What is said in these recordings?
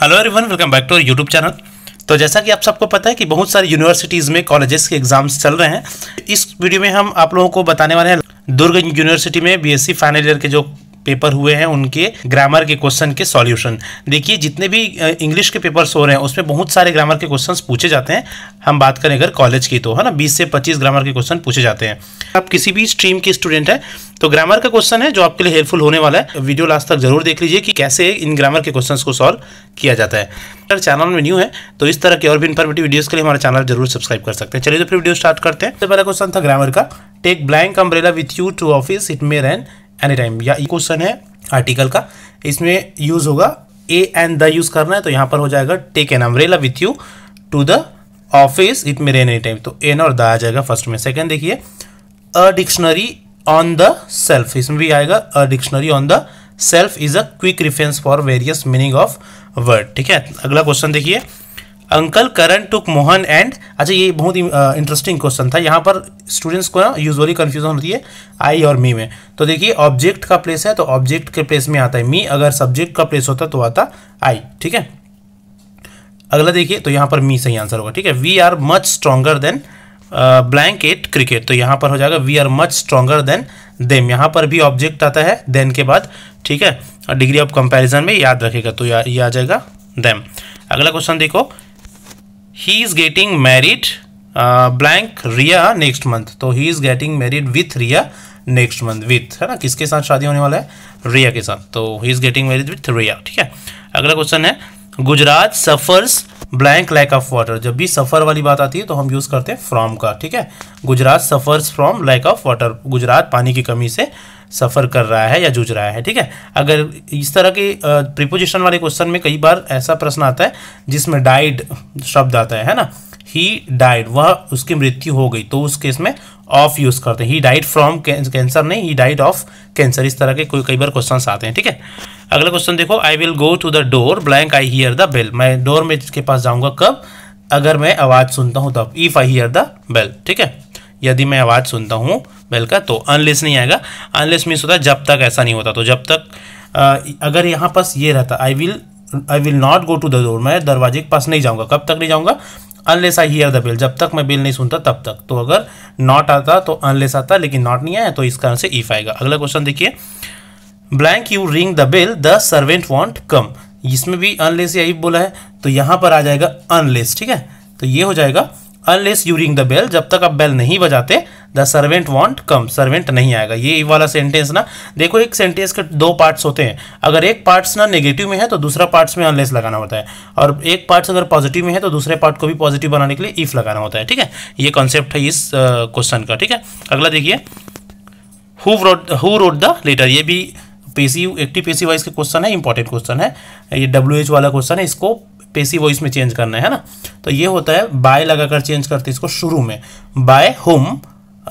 hello everyone welcome back to YouTube channel तो जैसा कि आप सबको पता है कि बहुत सारी यूनिवर्सिटीज़ में कॉलेजेस के एग्जाम्स चल रहे हैं इस वीडियो में हम आप लोगों को बताने वाले हैं दुर्ग यूनिवर्सिटी में बीएससी फाइनल ईयर के जो पेपर हुए हैं उनके ग्रामर के क्वेश्चन के सॉल्यूशन देखिए जितने भी इंग्लिश के पेपर्स हो रहे हैं उसमें बहुत सारे ग्रामर के क्वेश्चन पूछे जाते हैं हम बात करें अगर कॉलेज की तो है ना बीस से पच्चीस ग्रामर के क्वेश्चन पूछे जाते हैं आप किसी भी स्ट्रीम के स्टूडेंट हैं तो ग्रामर का क्वेश्चन है जो आपके लिए हेल्पफुल होने वाला है वीडियो लास्ट तक जरूर देख लीजिए कि कैसे इन ग्रामर के क्वेश्चंस को सॉल्व किया जाता है अगर चैनल में न्यू है तो इस तरह के और भी इन्फॉर्मेटिव वीडियोस के लिए हमारा चैनल जरूर सब्सक्राइब कर सकते हैं चलिए तो फिर वीडियो स्टार्ट करते हैं तो पहला क्वेश्चन था ग्रामर का take blank umbrella with you to office it may rain any time या क्वेश्चन e है आर्टिकल का इसमें यूज होगा ए एंड द यूज करना है तो यहाँ पर हो जाएगा take an umbrella with you to the office it may rain any time तो एन और द आ जाएगा फर्स्ट में सेकेंड देखिए a dictionary on the shelf इसमें भी आएगा a dictionary on the shelf is a quick reference for various meaning of word ठीक है अगला क्वेश्चन देखिए uncle Karan took Mohan and अच्छा ये बहुत ही इंटरेस्टिंग क्वेश्चन था यहाँ पर स्टूडेंट्स को ना यूजुअली कन्फ्यूजन होती है आई और मी में तो देखिए ऑब्जेक्ट का प्लेस है तो ऑब्जेक्ट के प्लेस में आता है मी अगर सब्जेक्ट का प्लेस होता तो आता आई ठीक है अगला देखिए तो यहाँ पर मी सही आंसर होगा ठीक है we are much stronger than blank at cricket तो यहाँ पर हो जाएगा we are much stronger than them यहाँ पर भी ऑब्जेक्ट आता है देन के बाद ठीक है डिग्री ऑफ कंपेरिजन में याद रखेगा तो या, ये आ जाएगा देम अगला क्वेश्चन देखो he is getting married blank Riya next month तो he is getting married with Riya next month with है ना किसके साथ शादी होने वाला है रिया के साथ तो he is getting married with Riya ठीक है अगला क्वेश्चन है Gujarat suffers blank lack of water जब भी सफ़र वाली बात आती है तो हम यूज़ करते हैं फ्रॉम का ठीक है Gujarat suffers from lack of water Gujarat पानी की कमी से सफ़र कर रहा है या जूझ रहा है ठीक है अगर इस तरह के प्रिपोजिशन वाले क्वेश्चन में कई बार ऐसा प्रश्न आता है जिसमें डाइड शब्द आता है है ना ही डाइड वह उसकी मृत्यु हो गई तो उस केस में ऑफ यूज करते हैं ही डाइड फ्रॉम कैंसर नहीं ही डाइड ऑफ कैंसर इस तरह के कोई कई बार क्वेश्चन आते हैं ठीक है अगला क्वेश्चन देखो I will go to the door blank I hear the bell मैं डोर में के पास जाऊंगा कब अगर मैं आवाज़ सुनता हूँ तब if I hear the bell ठीक है यदि मैं आवाज़ सुनता हूँ बेल का तो अनलेस नहीं आएगा अनलेस मीन्स होता है जब तक ऐसा नहीं होता तो जब तक आ, अगर यहाँ पास ये रहता I will I will not go to the door मैं दरवाजे के पास नहीं जाऊँगा कब तक नहीं जाऊँगा unless I hear the bell जब तक मैं बिल नहीं सुनता तब तक तो अगर नॉट आता तो अनलेस आता लेकिन नॉट नहीं आया तो इस कारण से इफ आएगा अगला क्वेश्चन देखिए blank you ring the bell the servant won't come इसमें भी अनलेस या इफ बोला है तो यहाँ पर आ जाएगा अनलेस ठीक है तो ये हो जाएगा unless you ring the bell जब तक आप बेल नहीं बजाते the servant won't come servant नहीं आएगा ये वाला सेंटेंस ना देखो एक सेंटेंस के दो पार्ट्स होते हैं अगर एक पार्ट्स ना नेगेटिव में है तो दूसरा पार्ट्स में अनलेस लगाना होता है और एक पार्ट्स अगर पॉजिटिव में है तो दूसरे पार्ट को भी पॉजिटिव बनाने के लिए इफ लगाना होता है ठीक है ये कॉन्सेप्ट है इस क्वेश्चन का ठीक है अगला देखिए हु रोड द लेटर ये भी पेसी एक्टिव पेसी वाइज के क्वेश्चन है इंपॉर्टेंट क्वेश्चन है ये डब्ल्यू एच वाला क्वेश्चन है इसको पेसी वॉइस में चेंज करना है ना तो ये होता है बाय लगाकर चेंज करते हैं इसको शुरू में by whom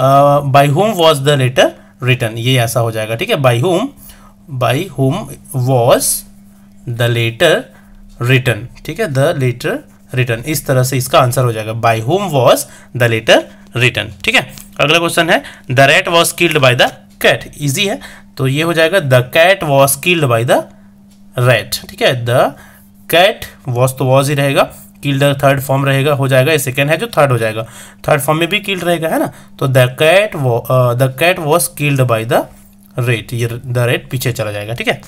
by whom was the letter written ये ऐसा हो जाएगा ठीक है by whom by whom was the letter written ठीक है द लेटर रिटर्न इस तरह से इसका आंसर हो जाएगा by whom was the letter written ठीक है अगला क्वेश्चन है the rat was killed by the cat easy है तो ये हो जाएगा the cat was killed by the rat ठीक है द कैट वॉज तो वॉज ही रहेगा किल्ड थर्ड फॉर्म रहेगा हो जाएगा ये सेकेंड है जो थर्ड हो जाएगा थर्ड फॉर्म में भी किल्ड रहेगा है ना तो the cat the cat was killed by the rat ये द रेट पीछे चला जाएगा ठीक है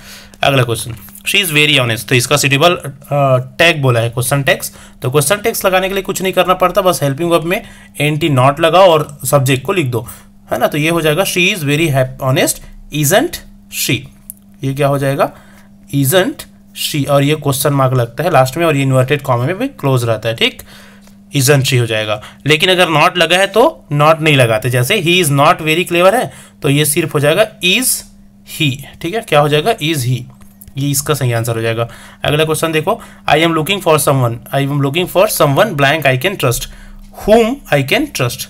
अगला question she is very honest तो इसका सिटेबल टैग uh, बोला है क्वेश्चन टैक्स तो क्वेश्चन टैक्स लगाने के लिए कुछ नहीं करना पड़ता बस हेल्पिंग वर्ब में एंटी नॉट लगाओ और सब्जेक्ट को लिख दो है ना तो ये हो जाएगा she is very honest isn't she ये क्या हो जाएगा इजेंट सी और ये क्वेश्चन मार्क लगता है लास्ट में और ये इन्वर्टेड कॉमे में भी क्लोज रहता है ठीक इजन सी हो जाएगा लेकिन अगर नॉट लगा है तो नॉट नहीं लगाते जैसे he is not very clever है तो ये सिर्फ हो जाएगा इज़ ही ठीक है क्या हो जाएगा इज़ ही ये इसका सही आंसर हो जाएगा अगला क्वेश्चन देखो I am looking for someone I am looking for someone blank I can trust whom I can trust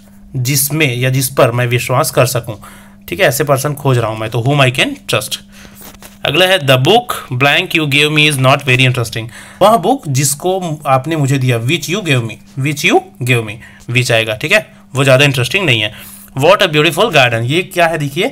जिसमें या जिस पर मैं विश्वास कर सकूं ठीक है ऐसे पर्सन खोज रहा हूं मैं तो हुम आई कैन ट्रस्ट अगला है the book blank you gave me is not very interesting वह बुक जिसको आपने मुझे दिया which you gave me which you gave me which आएगा ठीक है वो ज़्यादा इंटरेस्टिंग नहीं है वॉट अ ब्यूटिफुल गार्डन ये क्या है देखिए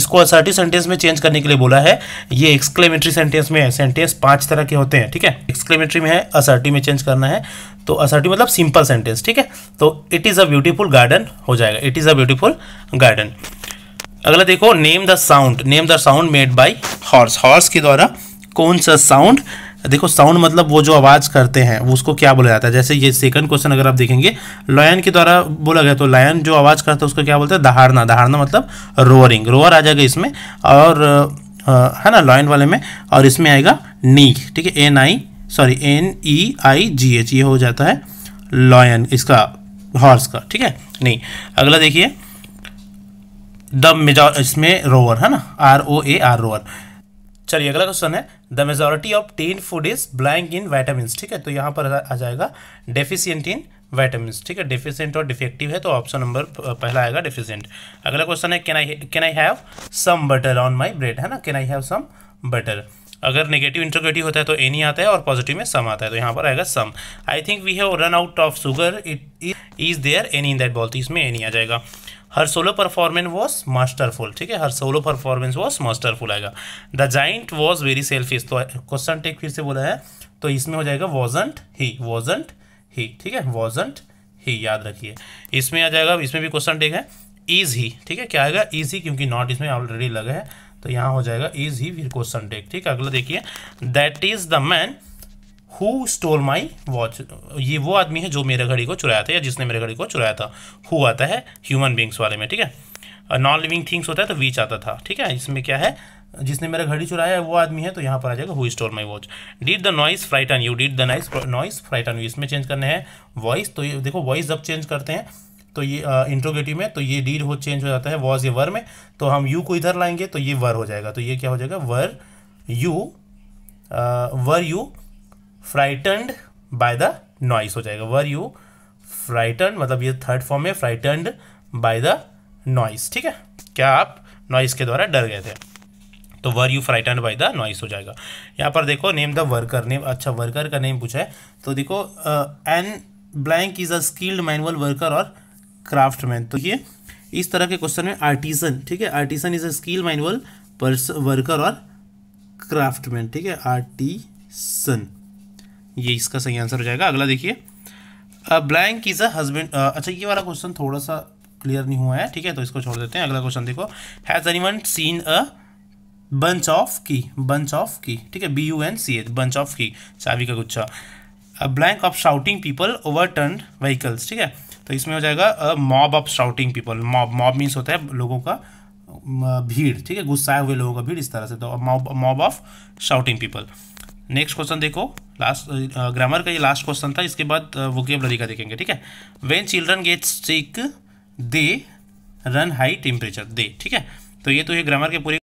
इसको असर्टिव सेंटेंस में चेंज करने के लिए बोला है ये एक्सक्लेमेटरी सेंटेंस में है सेंटेंस पांच तरह के होते हैं ठीक है एक्सक्लेमेटरी में है असर्टिव में चेंज करना है तो असर्टिव मतलब सिंपल सेंटेंस ठीक है तो it is a beautiful garden हो जाएगा it is a beautiful garden अगला देखो name the sound name the sound made by horse horse के द्वारा कौन सा साउंड देखो साउंड मतलब वो जो आवाज़ करते हैं वो उसको क्या बोला जाता है जैसे ये सेकंड क्वेश्चन अगर आप देखेंगे लॉयन के द्वारा बोला गया तो लॉयन जो आवाज़ करता है उसको क्या बोलते हैं दहाड़ना दहाड़ना मतलब रोअरिंग रोअर आ जाएगा इसमें और है ना लॉयन वाले में और इसमें आएगा नी ठीक है N I sorry N E I G H ये हो जाता है लॉयन इसका हॉर्स का ठीक है नहीं अगला देखिए द मेजोर इसमें रोवर है ना R O A R roar चलिए अगला क्वेश्चन है the majority of tin food is blank in vitamin ठीक है तो यहाँ पर आ जाएगा डेफिशियंट इन वाइटामिन ठीक है डेफिशिएंट और डिफेक्टिव है तो ऑप्शन नंबर पहला आएगा डेफिशिएंट अगला क्वेश्चन है can I can I have some butter on my bread है ना can I have some butter अगर नेगेटिव इंटरगेटिव होता है तो एनी आता है और पॉजिटिव में सम आता है तो यहाँ पर आएगा some I think we have run out of sugar it is there any in that bowl तो इसमें एनी आ जाएगा her solo performance was masterful ठीक है her solo performance was masterful आएगा the giant was very selfish तो question tag फिर से बोला है तो इसमें हो जाएगा वॉजेंट ही वॉजेंट ही ठीक है वॉजेंट ही याद रखिए इसमें आ जाएगा इसमें भी क्वेश्चन टेक है इज ही ठीक है क्या आएगा इज ही क्योंकि नॉट इसमें ऑलरेडी लगा है तो यहाँ हो जाएगा इज ही फिर क्वेश्चन टेक ठीक है अगला देखिए that is the man who stole my watch ये वो आदमी है जो मेरे घड़ी को चुराया था या जिसने मेरे घड़ी को चुराया था हु आता है ह्यूमन बींग्स वाले में ठीक है नॉन लिविंग थिंग्स होता है तो वीच आता था ठीक है इसमें क्या है जिसने मेरा घड़ी चुराया है वो आदमी है तो यहाँ पर आ जाएगा who stole my watch did the noise frighten you did the nice noise frighten you इसमें चेंज करने हैं वॉइस तो ये देखो वॉइस जब चेंज करते हैं तो ये इंट्रोगेटिव में तो ये डीड हो चेंज हो जाता है वॉज ये वर में तो हम यू को इधर लाएंगे तो ये वर हो जाएगा तो ये क्या हो जाएगा were you were you frightened by the noise हो जाएगा वर यू फ्राइटन मतलब ये थर्ड फॉर्म है फ्राइटनड बाय द नॉइस ठीक है क्या आप नॉइस के द्वारा डर गए थे तो were you frighten by the noise हो जाएगा यहाँ पर देखो नेम द वर्कर नेम अच्छा वर्कर का नेम पूछा है तो देखो an blank is a skilled manual worker or craftsman तो ये इस तरह के क्वेश्चन में आर्टिसन ठीक है artisan is a skill manual worker or craftsman ठीक है आर्टिसन ये इसका सही आंसर हो जाएगा अगला देखिए ब्लैंक इज़ अ हस्बैंड अच्छा ये वाला क्वेश्चन थोड़ा सा क्लियर नहीं हुआ है ठीक है तो इसको छोड़ देते हैं अगला क्वेश्चन देखो has anyone seen a bunch of key bunch of key ठीक है B U N C H bunch of key चाबी का गुच्छा a blank of shouting people overturn vehicles ठीक है तो इसमें हो जाएगा a mob of shouting people mob mob means होता है लोगों का भीड़ ठीक है गुस्साए हुए लोगों का भीड़ इस तरह से तो mob mob of shouting people next question देखो लास्ट ग्रामर का ये लास्ट क्वेश्चन था इसके बाद वोकेबलरी का देखेंगे ठीक है when children get sick they run high temperature they ठीक है तो ये तो ये ग्रामर के पूरे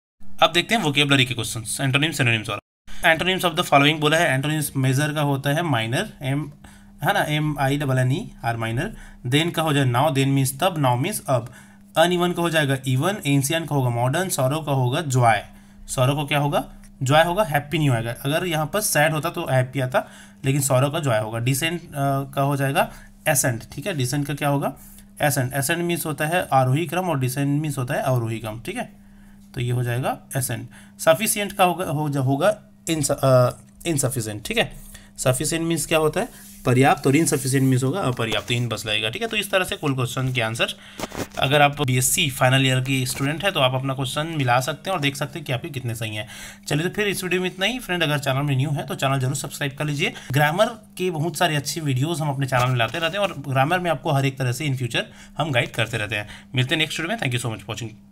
अब देखते हैं वोकेबलरी के क्वेश्चन एंटोनिम्स एनोनिम्स वाला एंटोनिम्स ऑफ द फॉलोइंग बोला है एंटोनिम्स मेजर का होता है माइनर एम है ना M I double N E R minor then का हो जाए नाउ देन मीन्स तब नाउ मीन्स अब अन का हो जाएगा इवन एंशियन का होगा मॉडर्न सौरव का होगा ज्वाय सौरव को क्या होगा जॉय होगा हैप्पी नहीं होगा अगर यहाँ पर सैड होता तो हैप्पी आता लेकिन सौरव का जॉय होगा डिसेंट का हो जाएगा एसेंट ठीक है डिसेंट का क्या होगा एसेंट एसेंट मीन्स होता है आरोही क्रम और डिसेंट मीन्स होता है अवरोही क्रम ठीक है तो ये हो जाएगा एसेंट सफिशियंट का होगा होगा इन इनसफिशेंट ठीक है सफिशियंट मीन्स क्या होता है पर्याप्त और इनसफिशियंट मीन्स होगा अपर्याप्त इन बस लगेगा ठीक है तो इस तरह से कुल क्वेश्चन के आंसर अगर आप बीएससी फाइनल ईयर की स्टूडेंट है तो आप अपना क्वेश्चन मिला सकते हैं और देख सकते हैं कि आपके कितने सही हैं चलिए तो फिर इस वीडियो में इतना ही फ्रेंड अगर चैनल में न्यू है तो चैनल जरूर सब्सक्राइब कर लीजिए ग्रामर के बहुत सारी अच्छी वीडियोज़ हम अपने चैनल में लाते रहते हैं और ग्रामर में आपको हर एक तरह से इन फ्यूचर हम गाइड करते रहते हैं मिलते हैं नेक्स्ट वीडियो में thank you so much watching